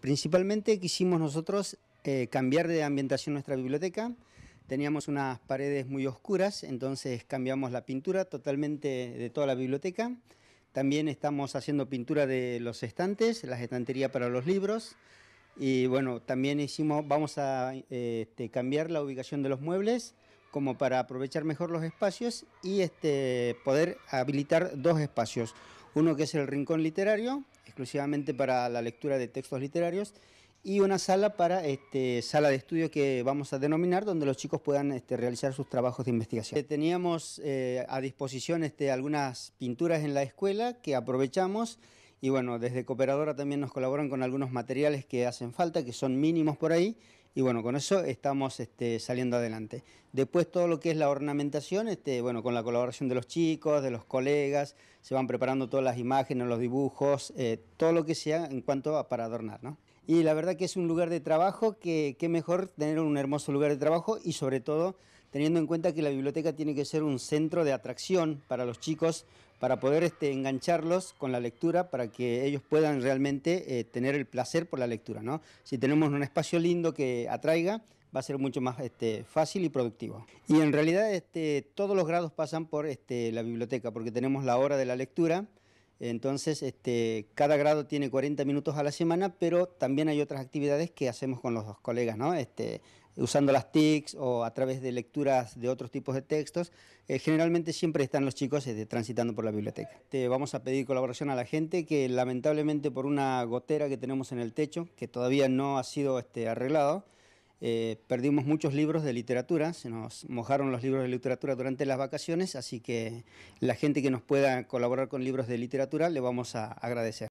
Principalmente quisimos nosotros eh, cambiar de ambientación nuestra biblioteca. Teníamos unas paredes muy oscuras, entonces cambiamos la pintura totalmente de toda la biblioteca. También estamos haciendo pintura de los estantes, las estanterías para los libros. Y bueno, también hicimos, vamos a este, cambiar la ubicación de los muebles como para aprovechar mejor los espacios y este, poder habilitar dos espacios. Uno que es el rincón literario, exclusivamente para la lectura de textos literarios, y una sala para este, sala de estudio que vamos a denominar donde los chicos puedan este, realizar sus trabajos de investigación. Eh, teníamos eh, a disposición este, algunas pinturas en la escuela que aprovechamos y bueno, desde Cooperadora también nos colaboran con algunos materiales que hacen falta, que son mínimos por ahí y bueno, con eso estamos este, saliendo adelante. Después todo lo que es la ornamentación, este, bueno, con la colaboración de los chicos, de los colegas, se van preparando todas las imágenes, los dibujos, eh, todo lo que sea en cuanto a para adornar, Y la verdad que es un lugar de trabajo que, que mejor tener un hermoso lugar de trabajo y sobre todo teniendo en cuenta que la biblioteca tiene que ser un centro de atracción para los chicos, para poder este, engancharlos con la lectura, para que ellos puedan realmente eh, tener el placer por la lectura. ¿no? Si tenemos un espacio lindo que atraiga, va a ser mucho más este, fácil y productivo. Y en realidad este, todos los grados pasan por este, la biblioteca, porque tenemos la hora de la lectura, entonces cada grado tiene 40 minutos a la semana, pero también hay otras actividades que hacemos con los dos colegas, ¿no? usando las TICs o a través de lecturas de otros tipos de textos, eh, generalmente siempre están los chicos este, transitando por la biblioteca. vamos a pedir colaboración a la gente que lamentablemente por una gotera que tenemos en el techo, que todavía no ha sido este, arreglado, eh, perdimos muchos libros de literatura, se nos mojaron los libros de literatura durante las vacaciones, así que la gente que nos pueda colaborar con libros de literatura le vamos a agradecer.